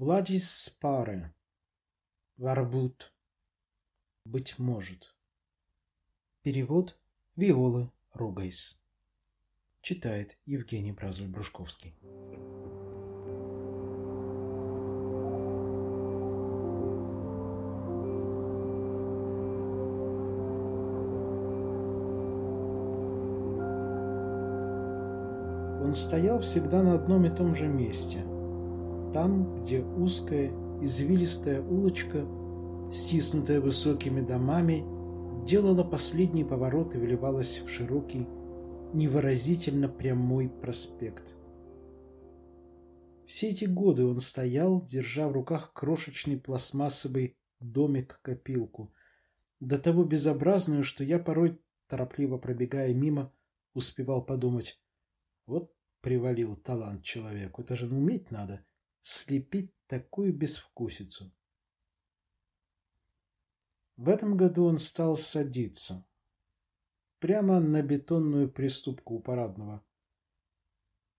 Владис Владиспары. Варбут. Быть может. Перевод Виолы Ругайс. Читает Евгений Бразуль-Брушковский. Он стоял всегда на одном и том же месте, там, где узкая извилистая улочка, стиснутая высокими домами, делала последний поворот и вливалась в широкий, невыразительно прямой проспект. Все эти годы он стоял, держа в руках крошечный пластмассовый домик-копилку, до того безобразную, что я порой, торопливо пробегая мимо, успевал подумать, вот привалил талант человеку, это же уметь надо – слепить такую безвкусицу. В этом году он стал садиться прямо на бетонную приступку у парадного.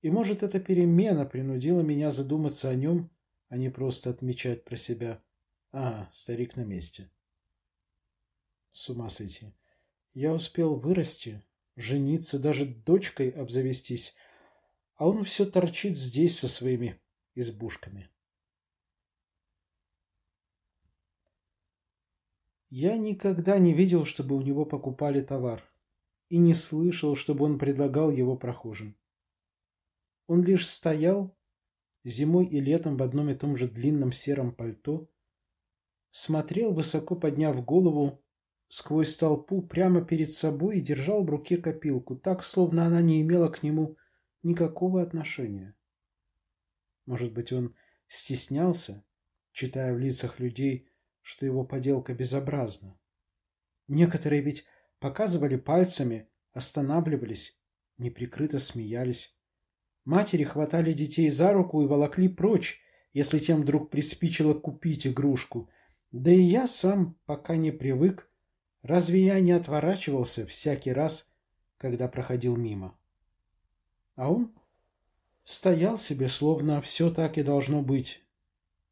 И, может, эта перемена принудила меня задуматься о нем, а не просто отмечать про себя. а, старик на месте. С ума сойти. Я успел вырасти, жениться, даже дочкой обзавестись, а он все торчит здесь со своими избушками. Я никогда не видел, чтобы у него покупали товар, и не слышал, чтобы он предлагал его прохожим. Он лишь стоял зимой и летом в одном и том же длинном сером пальто, смотрел, высоко подняв голову, сквозь толпу прямо перед собой и держал в руке копилку, так, словно она не имела к нему никакого отношения. Может быть, он стеснялся, читая в лицах людей, что его поделка безобразна. Некоторые ведь показывали пальцами, останавливались, неприкрыто смеялись. Матери хватали детей за руку и волокли прочь, если тем вдруг приспичило купить игрушку. Да и я сам пока не привык. Разве я не отворачивался всякий раз, когда проходил мимо? А он Стоял себе, словно все так и должно быть.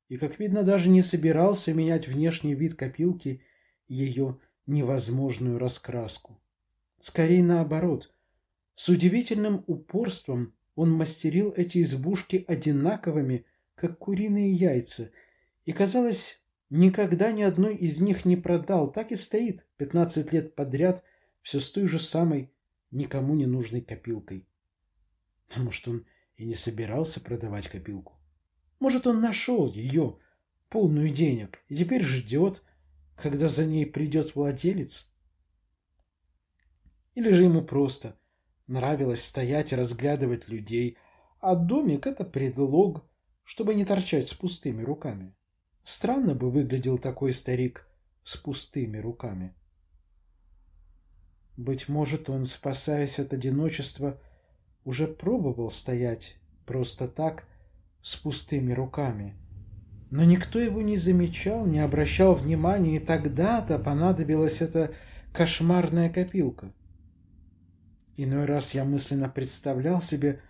И, как видно, даже не собирался менять внешний вид копилки, ее невозможную раскраску. Скорее наоборот. С удивительным упорством он мастерил эти избушки одинаковыми, как куриные яйца, и, казалось, никогда ни одной из них не продал, так и стоит 15 лет подряд все с той же самой никому не нужной копилкой. потому а что он и не собирался продавать копилку. Может, он нашел ее, полную денег, и теперь ждет, когда за ней придет владелец? Или же ему просто нравилось стоять и разглядывать людей, а домик — это предлог, чтобы не торчать с пустыми руками. Странно бы выглядел такой старик с пустыми руками. Быть может, он, спасаясь от одиночества, уже пробовал стоять просто так, с пустыми руками. Но никто его не замечал, не обращал внимания, и тогда-то понадобилась эта кошмарная копилка. Иной раз я мысленно представлял себе,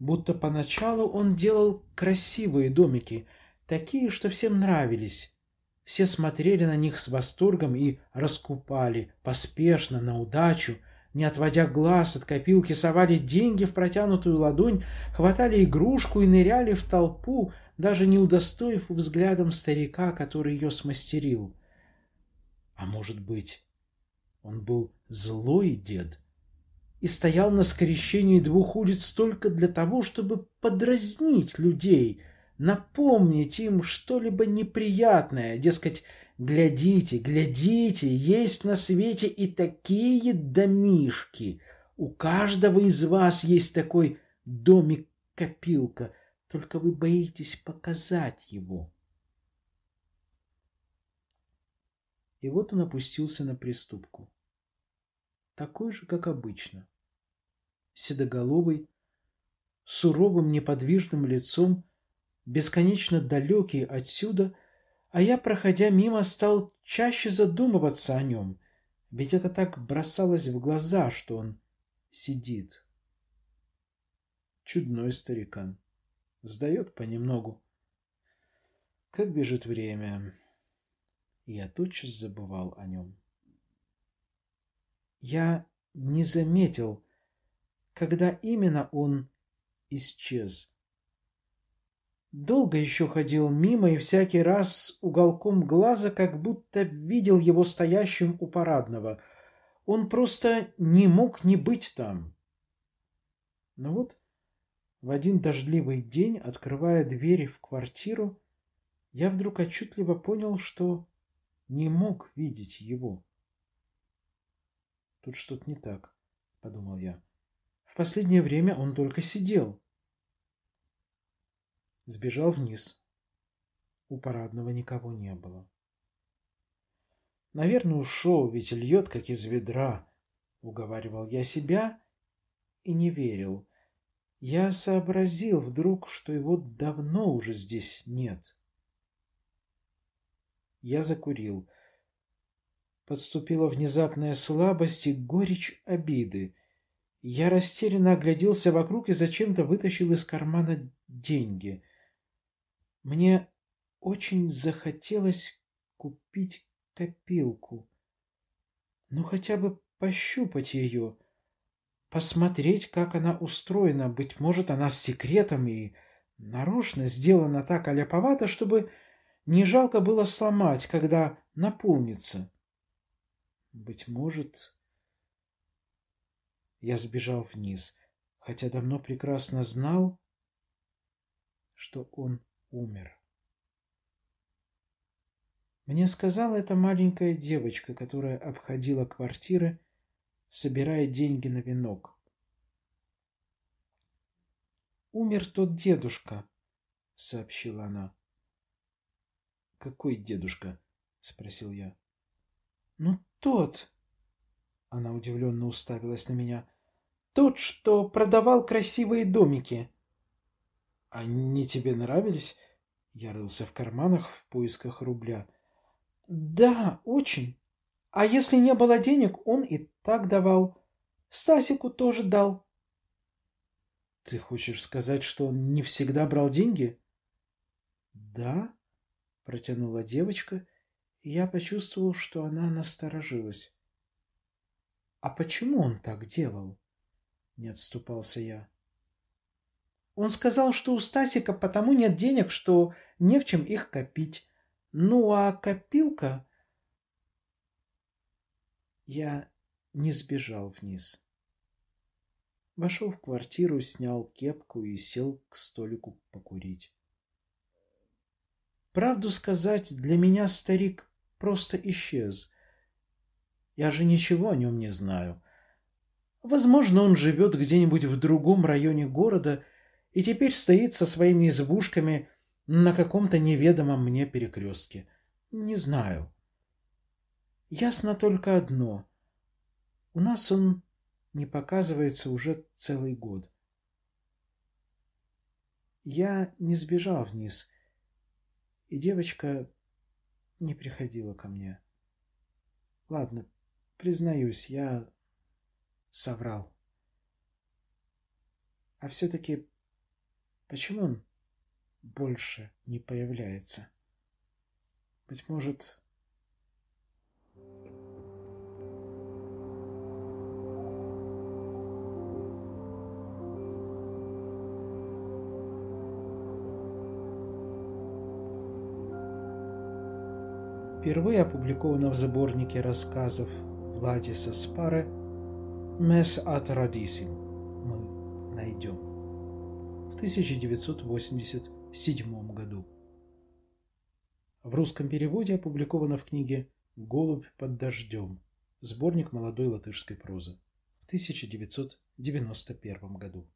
будто поначалу он делал красивые домики, такие, что всем нравились. Все смотрели на них с восторгом и раскупали, поспешно, на удачу – не отводя глаз от копилки, совали деньги в протянутую ладонь, хватали игрушку и ныряли в толпу, даже не удостоив взглядом старика, который ее смастерил. А может быть, он был злой дед и стоял на скрещении двух улиц только для того, чтобы подразнить людей, напомнить им что-либо неприятное, дескать, Глядите, глядите, есть на свете и такие домишки. У каждого из вас есть такой домик-копилка, только вы боитесь показать его. И вот он опустился на приступку. Такой же, как обычно. Седоголовый, суровым неподвижным лицом, бесконечно далекий отсюда – а я, проходя мимо, стал чаще задумываться о нем, ведь это так бросалось в глаза, что он сидит. Чудной старикан. Сдает понемногу. Как бежит время. Я тотчас забывал о нем. Я не заметил, когда именно он исчез. Долго еще ходил мимо и всякий раз уголком глаза как будто видел его стоящим у парадного. Он просто не мог не быть там. Но вот в один дождливый день, открывая двери в квартиру, я вдруг отчетливо понял, что не мог видеть его. «Тут что-то не так», — подумал я. «В последнее время он только сидел» сбежал вниз. У парадного никого не было. Наверное, ушел, ведь льет, как из ведра, уговаривал я себя и не верил. Я сообразил вдруг, что его давно уже здесь нет. Я закурил. Подступила внезапная слабость и горечь обиды. Я растерянно огляделся вокруг и зачем-то вытащил из кармана деньги — мне очень захотелось купить копилку. Ну, хотя бы пощупать ее, посмотреть, как она устроена. Быть может, она с секретом и нарочно сделана так аляповато, чтобы не жалко было сломать, когда наполнится. Быть может... Я сбежал вниз, хотя давно прекрасно знал, что он умер. Мне сказала эта маленькая девочка, которая обходила квартиры, собирая деньги на венок. «Умер тот дедушка», — сообщила она. «Какой дедушка?» — спросил я. «Ну, тот!» Она удивленно уставилась на меня. «Тот, что продавал красивые домики!» Они тебе нравились? Я рылся в карманах в поисках рубля. Да, очень. А если не было денег, он и так давал. Стасику тоже дал. Ты хочешь сказать, что он не всегда брал деньги? Да, протянула девочка, и я почувствовал, что она насторожилась. А почему он так делал? Не отступался я. Он сказал, что у Стасика потому нет денег, что не в чем их копить. Ну а копилка... Я не сбежал вниз. Вошел в квартиру, снял кепку и сел к столику покурить. Правду сказать, для меня старик просто исчез. Я же ничего о нем не знаю. Возможно, он живет где-нибудь в другом районе города и теперь стоит со своими избушками на каком-то неведомом мне перекрестке. Не знаю. Ясно только одно. У нас он не показывается уже целый год. Я не сбежал вниз, и девочка не приходила ко мне. Ладно, признаюсь, я соврал. А все-таки Почему он больше не появляется? Быть может... Впервые опубликовано в заборнике рассказов Владиса Спары «Мес ат радисим» мы найдем. 1987 году. В русском переводе опубликовано в книге «Голубь под дождем», сборник молодой латышской прозы в 1991 году.